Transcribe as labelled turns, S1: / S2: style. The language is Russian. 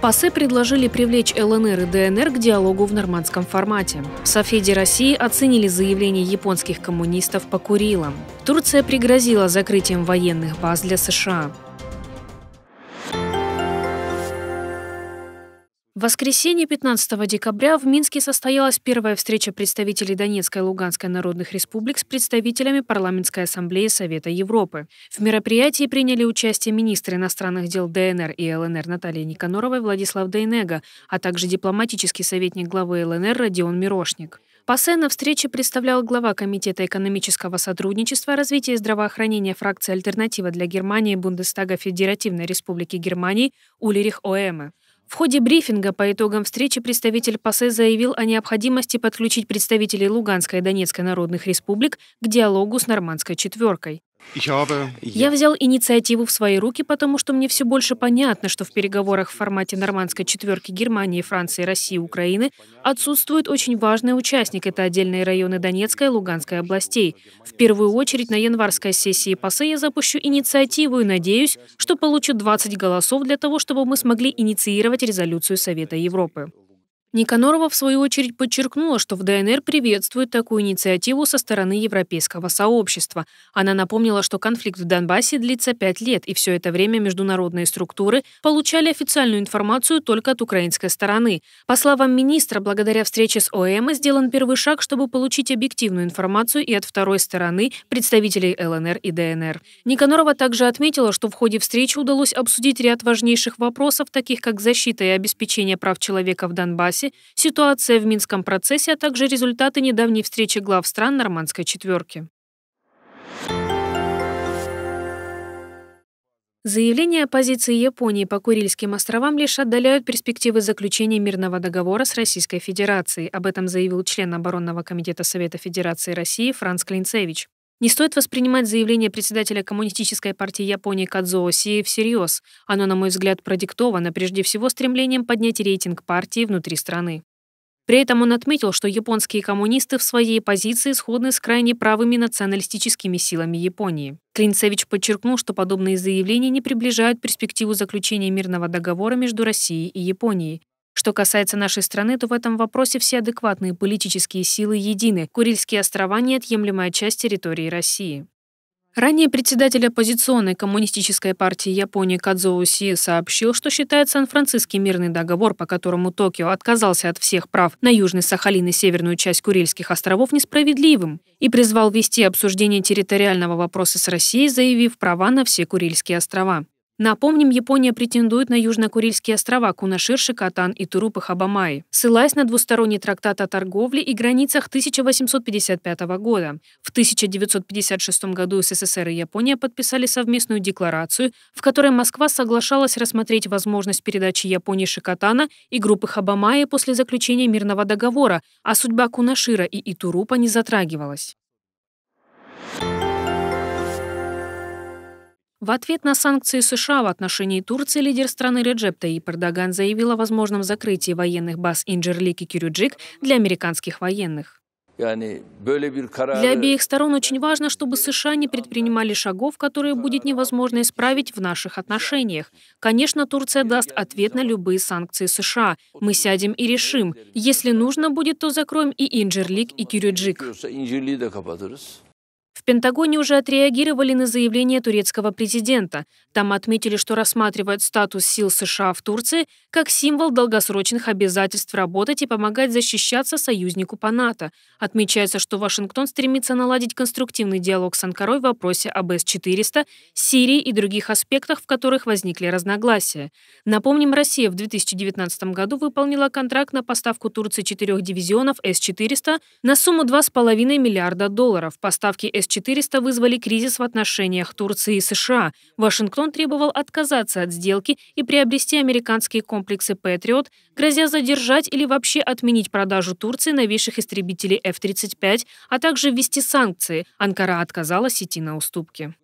S1: ПАСЕ предложили привлечь ЛНР и ДНР к диалогу в нормандском формате. В Софеде России оценили заявление японских коммунистов по Курилам. Турция пригрозила закрытием военных баз для США. воскресенье 15 декабря в Минске состоялась первая встреча представителей Донецкой и Луганской народных республик с представителями Парламентской ассамблеи Совета Европы. В мероприятии приняли участие министры иностранных дел ДНР и ЛНР Наталья Никонорова и Владислав Дейнега, а также дипломатический советник главы ЛНР Родион Мирошник. Пассе на встрече представлял глава Комитета экономического сотрудничества, развития и здравоохранения фракции «Альтернатива для Германии» Бундестага Федеративной Республики Германии Улерих Оэме. В ходе брифинга по итогам встречи представитель ПАСЕ заявил о необходимости подключить представителей Луганской и Донецкой народных республик к диалогу с нормандской четверкой. Я взял инициативу в свои руки, потому что мне все больше понятно, что в переговорах в формате нормандской четверки Германии, Франции, России, Украины отсутствует очень важный участник. Это отдельные районы Донецкой и Луганской областей. В первую очередь на январской сессии ПАСЕ я запущу инициативу и надеюсь, что получу 20 голосов для того, чтобы мы смогли инициировать резолюцию Совета Европы. Никанорова, в свою очередь, подчеркнула, что в ДНР приветствует такую инициативу со стороны европейского сообщества. Она напомнила, что конфликт в Донбассе длится пять лет, и все это время международные структуры получали официальную информацию только от украинской стороны. По словам министра, благодаря встрече с ОЭМ сделан первый шаг, чтобы получить объективную информацию и от второй стороны представителей ЛНР и ДНР. Никанорова также отметила, что в ходе встречи удалось обсудить ряд важнейших вопросов, таких как защита и обеспечение прав человека в Донбассе, Донбассе, ситуация в Минском процессе, а также результаты недавней встречи глав стран нормандской четверки. Заявления оппозиции Японии по Курильским островам лишь отдаляют перспективы заключения мирного договора с Российской Федерацией. Об этом заявил член Оборонного комитета Совета Федерации России Франц Клинцевич. Не стоит воспринимать заявление председателя Коммунистической партии Японии Кадзо Си всерьез. Оно, на мой взгляд, продиктовано прежде всего стремлением поднять рейтинг партии внутри страны. При этом он отметил, что японские коммунисты в своей позиции сходны с крайне правыми националистическими силами Японии. Клинцевич подчеркнул, что подобные заявления не приближают перспективу заключения мирного договора между Россией и Японией, что касается нашей страны, то в этом вопросе все адекватные политические силы едины. Курильские острова – неотъемлемая часть территории России. Ранее председатель оппозиционной коммунистической партии Японии Кадзоу Си сообщил, что считает Сан-Франциский мирный договор, по которому Токио отказался от всех прав на Южный Сахалин и северную часть Курильских островов несправедливым и призвал вести обсуждение территориального вопроса с Россией, заявив права на все Курильские острова. Напомним, Япония претендует на Южно-Курильские острова Кунаширши, Катан и Турупы Хабамаи, ссылаясь на двусторонний трактат о торговле и границах 1855 года. В 1956 году СССР и Япония подписали совместную декларацию, в которой Москва соглашалась рассмотреть возможность передачи Японии Шикатана и группы Хабамаи после заключения мирного договора, а судьба Кунашира и Итурупа не затрагивалась. В ответ на санкции США в отношении Турции лидер страны Реджеп Таип Эрдоган заявил о возможном закрытии военных баз Инджерлик и Кирюджик для американских военных. Для обеих сторон очень важно, чтобы США не предпринимали шагов, которые будет невозможно исправить в наших отношениях. Конечно, Турция даст ответ на любые санкции США. Мы сядем и решим. Если нужно будет, то закроем и Инджерлик, и Кирюджик. Пентагоне уже отреагировали на заявление турецкого президента. Там отметили, что рассматривают статус сил США в Турции как символ долгосрочных обязательств работать и помогать защищаться союзнику по НАТО. Отмечается, что Вашингтон стремится наладить конструктивный диалог с Анкарой в вопросе об С-400, Сирии и других аспектах, в которых возникли разногласия. Напомним, Россия в 2019 году выполнила контракт на поставку Турции четырех дивизионов С-400 на сумму 2,5 миллиарда долларов. Поставки С-400 400 вызвали кризис в отношениях Турции и США. Вашингтон требовал отказаться от сделки и приобрести американские комплексы «Патриот», грозя задержать или вообще отменить продажу Турции новейших истребителей F-35, а также ввести санкции. Анкара отказалась идти на уступки.